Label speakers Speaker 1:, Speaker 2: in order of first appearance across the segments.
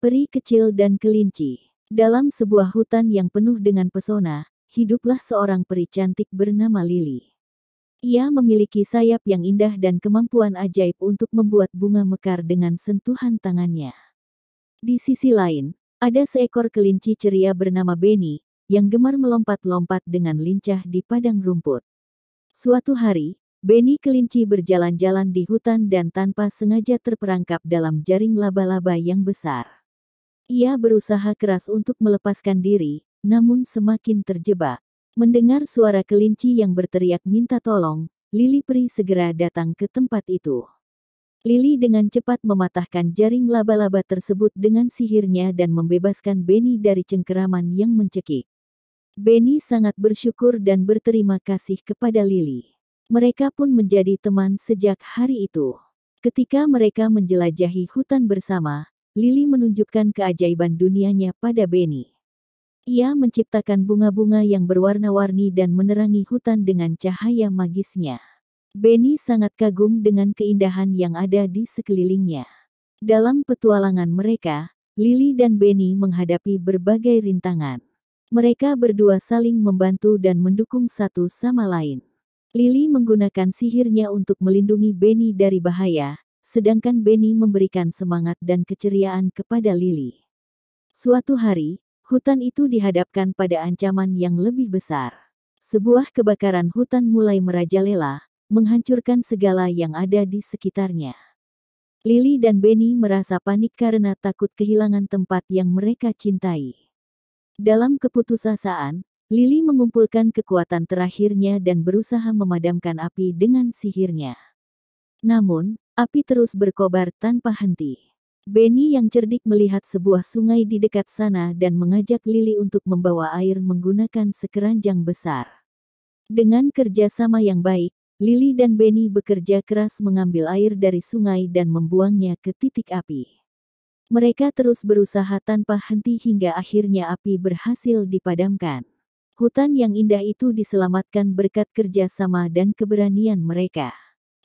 Speaker 1: Peri kecil dan kelinci. Dalam sebuah hutan yang penuh dengan pesona, hiduplah seorang peri cantik bernama Lili. Ia memiliki sayap yang indah dan kemampuan ajaib untuk membuat bunga mekar dengan sentuhan tangannya. Di sisi lain, ada seekor kelinci ceria bernama Benny, yang gemar melompat-lompat dengan lincah di padang rumput. Suatu hari, Benny kelinci berjalan-jalan di hutan dan tanpa sengaja terperangkap dalam jaring laba-laba yang besar. Ia berusaha keras untuk melepaskan diri, namun semakin terjebak. Mendengar suara kelinci yang berteriak minta tolong, Lili Pri segera datang ke tempat itu. Lili dengan cepat mematahkan jaring laba-laba tersebut dengan sihirnya dan membebaskan Benny dari cengkeraman yang mencekik. Benny sangat bersyukur dan berterima kasih kepada Lili. Mereka pun menjadi teman sejak hari itu. Ketika mereka menjelajahi hutan bersama, Lili menunjukkan keajaiban dunianya pada Benny. Ia menciptakan bunga-bunga yang berwarna-warni dan menerangi hutan dengan cahaya magisnya. Benny sangat kagum dengan keindahan yang ada di sekelilingnya. Dalam petualangan mereka, Lili dan Benny menghadapi berbagai rintangan. Mereka berdua saling membantu dan mendukung satu sama lain. Lili menggunakan sihirnya untuk melindungi Benny dari bahaya, sedangkan Benny memberikan semangat dan keceriaan kepada Lily. Suatu hari, hutan itu dihadapkan pada ancaman yang lebih besar. Sebuah kebakaran hutan mulai merajalela, menghancurkan segala yang ada di sekitarnya. Lily dan Benny merasa panik karena takut kehilangan tempat yang mereka cintai. Dalam keputusasaan, Lily mengumpulkan kekuatan terakhirnya dan berusaha memadamkan api dengan sihirnya. Namun, Api terus berkobar tanpa henti. Benny yang cerdik melihat sebuah sungai di dekat sana dan mengajak Lily untuk membawa air menggunakan sekeranjang besar. Dengan kerjasama yang baik, Lily dan Benny bekerja keras mengambil air dari sungai dan membuangnya ke titik api. Mereka terus berusaha tanpa henti hingga akhirnya api berhasil dipadamkan. Hutan yang indah itu diselamatkan berkat kerjasama dan keberanian mereka.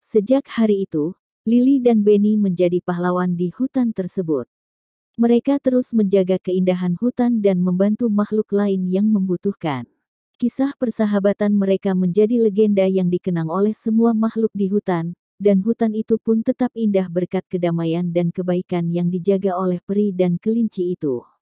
Speaker 1: Sejak hari itu, Lili dan Benny menjadi pahlawan di hutan tersebut. Mereka terus menjaga keindahan hutan dan membantu makhluk lain yang membutuhkan. Kisah persahabatan mereka menjadi legenda yang dikenang oleh semua makhluk di hutan, dan hutan itu pun tetap indah berkat kedamaian dan kebaikan yang dijaga oleh peri dan
Speaker 2: kelinci itu.